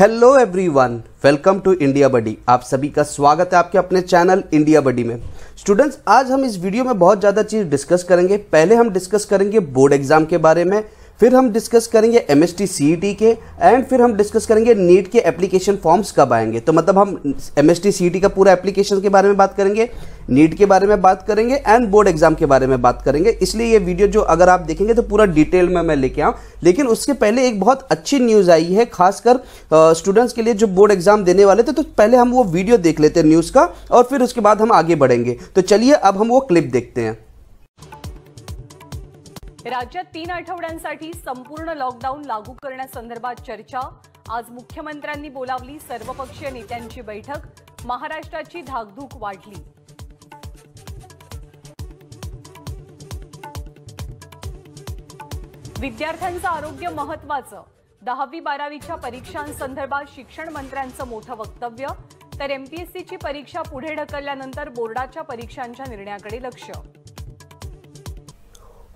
hello everyone welcome to India buddy आप सभी का स्वागत है आपके अपने चैनल इंडिया बडी में स्टूडेंट्स आज हम इस वीडियो में बहुत ज़्यादा चीज़ डिस्कस करेंगे पहले हम डिस्कस करेंगे बोर्ड एग्जाम के बारे में फिर हम डिस्कस करेंगे M S T C T के एंड फिर हम डिस्कस करेंगे नीट के एप्लीकेशन फॉर्म्स कब आएंगे तो मतलब हम M S T C T का पूरा एप्लीकेशन के बारे में बात करेंगे नीट के बारे में बात करेंगे एंड बोर्ड एग्जाम के बारे में बात करेंगे इसलिए ये वीडियो जो अगर आप देखेंगे तो पूरा डिटेल में मैं लेके आऊँ लेकिन उसके पहले एक बहुत अच्छी न्यूज़ आई है खासकर स्टूडेंट्स के लिए जो बोर्ड एग्जाम देने वाले थे तो पहले हम वो वीडियो देख लेते हैं न्यूज़ का और फिर उसके बाद हम आगे बढ़ेंगे तो चलिए अब हम वो क्लिप देखते हैं राज्यात तीन आठवड्यांसाठी संपूर्ण लॉकडाऊन लागू करण्यासंदर्भात चर्चा आज मुख्यमंत्र्यांनी बोलावली सर्वपक्षीय नेत्यांची बैठक महाराष्ट्राची धाकधूक वाढली विद्यार्थ्यांचं आरोग्य महत्वाचं दहावी बारावीच्या परीक्षांसंदर्भात शिक्षण मंत्र्यांचं मोठं वक्तव्य तर एमपीएससीची परीक्षा पुढे ढकलल्यानंतर बोर्डाच्या परीक्षांच्या निर्णयाकडे लक्ष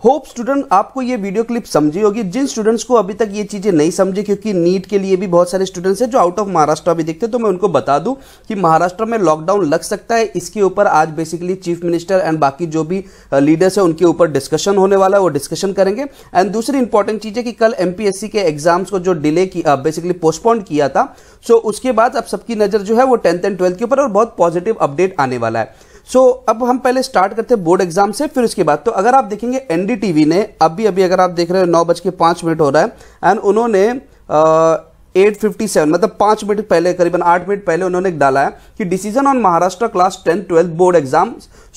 होप स्टूडेंट आपको ये वीडियो क्लिप समझी होगी जिन स्टूडेंट्स को अभी तक ये चीज़ें नहीं समझी क्योंकि नीट के लिए भी बहुत सारे स्टूडेंट्स हैं जो आउट ऑफ महाराष्ट्र अभी देखते हैं तो मैं उनको बता दूं कि महाराष्ट्र में लॉकडाउन लग सकता है इसके ऊपर आज बेसिकली चीफ मिनिस्टर एंड बाकी जो भी लीडर्स uh, हैं उनके ऊपर डिस्कशन होने वाला है वो डिस्कशन करेंगे एंड दूसरी इंपॉर्टेंट चीज़ है कि कल एम के एग्जाम्स को जो डिले किया बेसिकली पोस्टपोन किया था सो उसके बाद अब सबकी नज़र जो है वो टेंथ एंड ट्वेल्थ के ऊपर और बहुत पॉजिटिव अपडेट आने वाला है सो अब हम पहले स्टार्ट करते हैं बोर्ड एग्जाम से फिर उसके बाद तो अगर आप देखेंगे एनडीटीवी ने अभी अभी अगर आप देख रहे हो नौ बज के पाँच मिनट हो रहा है एंड उन्होंने 857 मतलब पांच मिनट पहले करीबन आठ मिनट पहले उन्होंने डाला है कि decision on Maharashtra class ten twelfth board exam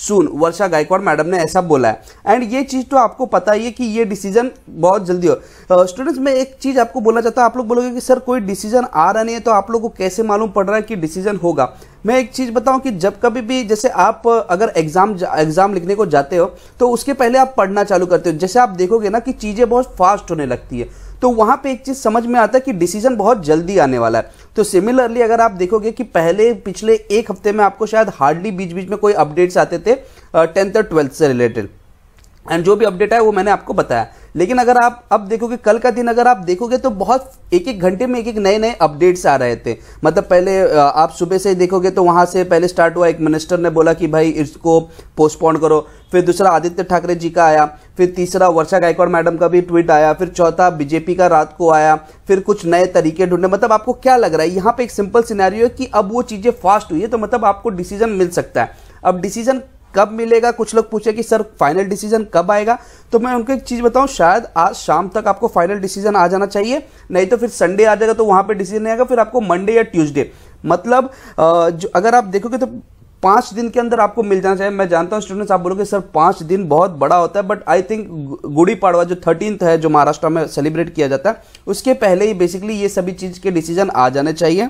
सुन वर्षा गायकवाड़ मैडम ने ऐसा बोला है एंड ये चीज़ तो आपको पता ही है कि ये डिसीजन बहुत जल्दी हो स्टूडेंट्स मैं एक चीज़ आपको बोलना चाहता हूँ आप लोग बोलोगे कि सर कोई डिसीजन आ रहा नहीं है तो आप लोग को कैसे मालूम पड़ रहा है कि डिसीजन होगा मैं एक चीज़ बताऊं कि जब कभी भी जैसे आप अगर एग्जाम एग्जाम लिखने को जाते हो तो उसके पहले आप पढ़ना चालू करते हो जैसे आप देखोगे ना कि चीज़ें बहुत फास्ट होने लगती है तो वहां पे एक चीज़ समझ में आता है कि डिसीजन बहुत जल्दी आने वाला है तो सिमिलरली अगर आप देखोगे कि पहले पिछले एक हफ्ते में आपको शायद हार्डली बीच बीच में कोई अपडेट्स आते थे टेंथ और ट्वेल्थ से रिलेटेड एंड जो भी अपडेट है वो मैंने आपको बताया लेकिन अगर आप अब देखोगे कल का दिन अगर आप देखोगे तो बहुत एक एक घंटे में एक एक नए नए अपडेट्स आ रहे थे मतलब पहले आप सुबह से देखोगे तो वहाँ से पहले स्टार्ट हुआ एक मिनिस्टर ने बोला कि भाई इसको पोस्टपोन करो फिर दूसरा आदित्य ठाकरे जी का आया फिर तीसरा वर्षा गायकवाड़ मैडम का भी ट्वीट आया फिर चौथा बीजेपी का रात को आया फिर कुछ नए तरीके ढूंढे मतलब आपको क्या लग रहा है यहाँ पे एक सिंपल सिनेरियो है कि अब वो चीज़ें फास्ट हुई है तो मतलब आपको डिसीजन मिल सकता है अब डिसीजन कब मिलेगा कुछ लोग पूछे कि सर फाइनल डिसीजन कब आएगा तो मैं उनको एक चीज़ बताऊं शायद आज शाम तक आपको फाइनल डिसीजन आ जाना चाहिए नहीं तो फिर संडे आ जाएगा तो वहाँ पर डिसीजन नहीं आएगा फिर आपको मंडे या ट्यूजडे मतलब जो अगर आप देखोगे तो पाँच दिन के अंदर आपको मिल जाना चाहिए मैं जानता हूँ स्टूडेंट्स आप बोलोगे सर पाँच दिन बहुत बड़ा होता है but I think Gudi Padwa जो थर्टीन है जो महाराष्ट्र में सेलिब्रेट किया जाता है उसके पहले ही बेसिकली ये सभी चीज़ के डिसीजन आ जाने चाहिए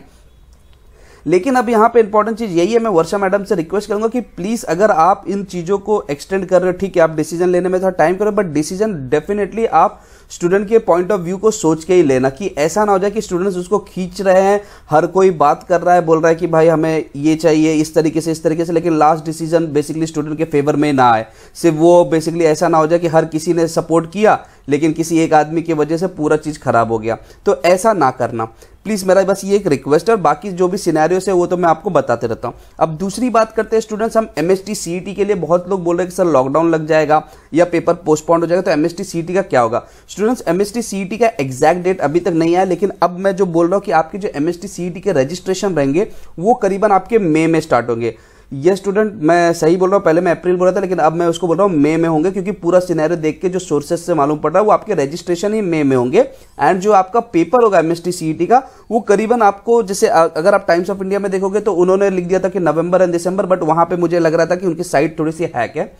लेकिन अब यहाँ पे इंपॉर्टेंट चीज यही है मैं वर्षा मैडम से रिक्वेस्ट करूंगा कि प्लीज अगर आप इन चीजों को एक्सटेंड कर रहे हो ठीक है आप डिसीजन लेने में थोड़ा टाइम करो बट डिसीजन डेफिनेटली आप स्टूडेंट के पॉइंट ऑफ व्यू को सोच के ही लेना कि ऐसा ना हो जाए कि स्टूडेंट्स उसको खींच रहे हैं हर कोई बात कर रहा है बोल रहा है कि भाई हमें ये चाहिए इस तरीके से इस तरीके से लेकिन लास्ट डिसीजन बेसिकली स्टूडेंट के फेवर में ना आए सिर्फ वो बेसिकली ऐसा ना हो जाए कि हर किसी ने सपोर्ट किया लेकिन किसी एक आदमी की वजह से पूरा चीज़ ख़राब हो गया तो ऐसा ना करना प्लीज़ मेरा बस ये एक रिक्वेस्ट है और बाकी जो भी सिनेरियो है वो तो मैं आपको बताते रहता हूँ अब दूसरी बात करते हैं स्टूडेंट्स हम एम एस e के लिए बहुत लोग बोल रहे हैं कि सर लॉकडाउन लग जाएगा या पेपर पोस्टपोन हो जाएगा तो एम एस e का क्या होगा स्टूडेंट्स एम एस e का एग्जैक्ट डेट अभी तक नहीं आया लेकिन अब मैं जो बोल रहा हूँ कि आपके जो एम एस के रजिस्ट्रेशन रहेंगे वो करीबन आपके मे में स्टार्ट होंगे ये स्टूडेंट मैं सही बोल रहा हूँ पहले मैं अप्रैल बोल रहा था लेकिन अब मैं उसको बोल रहा हूँ मई में होंगे क्योंकि पूरा सिनेरियो देख के जो सोर्सेस से मालूम पड़ रहा है वो आपके रजिस्ट्रेशन ही मई में होंगे एंड जो आपका पेपर होगा एम एस e का वो करीबन आपको जैसे अगर आप टाइम्स ऑफ इंडिया में देखोगे तो उन्होंने लिख दिया था कि नवंबर एंड दिसंबर बट वहाँ पर मुझे लग रहा था कि उनकी साइट थोड़ी सी हैक है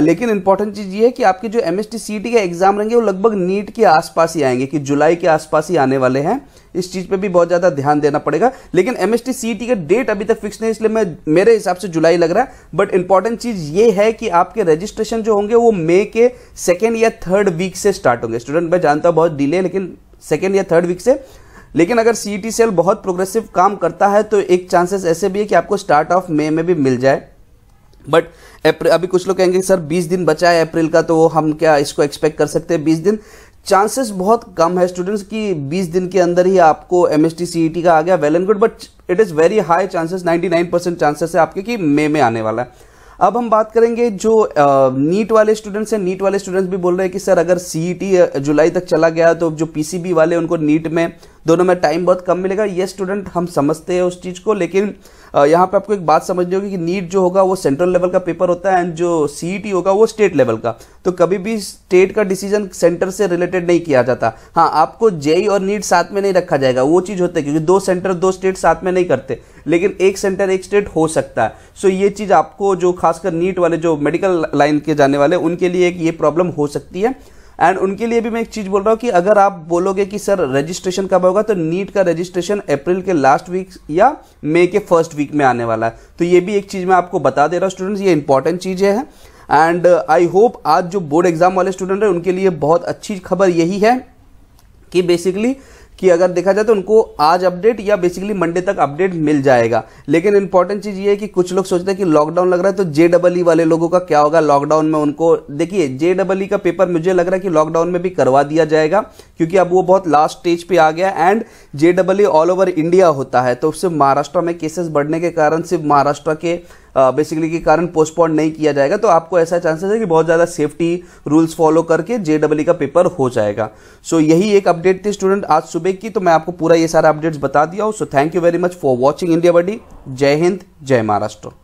लेकिन इंपॉर्टेंट चीज़ ये है कि आपके जो M S T T C के एग्जाम रहेंगे वो लगभग नीट के आसपास ही आएंगे कि जुलाई के आसपास ही आने वाले हैं इस चीज़ पे भी बहुत ज़्यादा ध्यान देना पड़ेगा लेकिन M S T T C का डेट अभी तक फिक्स नहीं इसलिए मैं मेरे हिसाब से जुलाई लग रहा है बट इंपॉर्टेंट चीज़ ये है कि आपके रजिस्ट्रेशन जो होंगे वो मई के सेकेंड या थर्ड वीक से स्टार्ट होंगे स्टूडेंट मैं जानता हूँ बहुत डिले लेकिन सेकेंड या थर्ड वीक से लेकिन अगर सी सेल e बहुत प्रोग्रेसिव काम करता है तो एक चांसेस ऐसे भी है कि आपको स्टार्ट ऑफ मे में भी मिल जाए बट अप्रैल अभी कुछ लोग कहेंगे सर 20 दिन बचा है अप्रैल का तो हम क्या इसको एक्सपेक्ट कर सकते हैं 20 दिन चांसेस बहुत कम है स्टूडेंट्स कि 20 दिन के अंदर ही आपको एम एस e का आ गया well and good but it is very high chances 99 percent chances है आपके कि मे में आने वाला है अब हम बात करेंगे जो नीट वाले स्टूडेंट्स हैं नीट वाले स्टूडेंट्स भी बोल रहे हैं कि सर अगर सी e जुलाई तक चला गया तो जो पी वाले उनको नीट में दोनों में टाइम बहुत कम मिलेगा ये स्टूडेंट हम समझते हैं उस चीज़ को लेकिन यहाँ पे आपको एक बात समझनी होगी कि नीट जो होगा वो सेंट्रल लेवल का पेपर होता है एंड जो सी होगा वो स्टेट लेवल का तो कभी भी स्टेट का डिसीजन सेंटर से रिलेटेड नहीं किया जाता हाँ आपको जेई और नीट साथ में नहीं रखा जाएगा वो चीज़ होता है क्योंकि दो सेंटर दो स्टेट साथ में नहीं करते लेकिन एक सेंटर एक स्टेट हो सकता है सो ये चीज़ आपको जो खासकर नीट वाले जो मेडिकल लाइन के जाने वाले उनके लिए एक ये प्रॉब्लम हो सकती है एंड उनके लिए भी मैं एक चीज बोल रहा हूँ कि अगर आप बोलोगे कि सर रजिस्ट्रेशन कब होगा तो नीट का रजिस्ट्रेशन अप्रैल के लास्ट वीक या मई के फर्स्ट वीक में आने वाला है तो ये भी एक चीज मैं आपको बता दे रहा हूँ स्टूडेंट्स ये इंपॉर्टेंट चीजें हैं एंड आई होप आज जो बोर्ड एग्जाम वाले स्टूडेंट हैं उनके लिए बहुत अच्छी खबर यही है कि बेसिकली कि अगर देखा जाए तो उनको आज अपडेट या बेसिकली मंडे तक अपडेट मिल जाएगा लेकिन इंपॉर्टेंट चीज़ ये है कि कुछ लोग सोचते हैं कि लॉकडाउन लग रहा है तो जे e वाले लोगों का क्या होगा लॉकडाउन में उनको देखिए जे e का पेपर मुझे लग रहा है कि लॉकडाउन में भी करवा दिया जाएगा क्योंकि अब वो बहुत लास्ट स्टेज पे आ गया and J double E all over India होता है तो सिर्फ महाराष्ट्र में केसेस बढ़ने के कारण सिर्फ महाराष्ट्र के बेसिकली के कारण पोस्टपोन नहीं किया जाएगा तो आपको ऐसा चांसेस है कि बहुत ज़्यादा सेफ्टी रूल्स फॉलो करके जे डबल का पेपर हो जाएगा सो so, यही एक अपडेट थी स्टूडेंट आज सुबह की तो मैं आपको पूरा ये सारा अपडेट्स बता दिया हूँ so thank you very much for watching India buddy जय हिंद जय महाराष्ट्र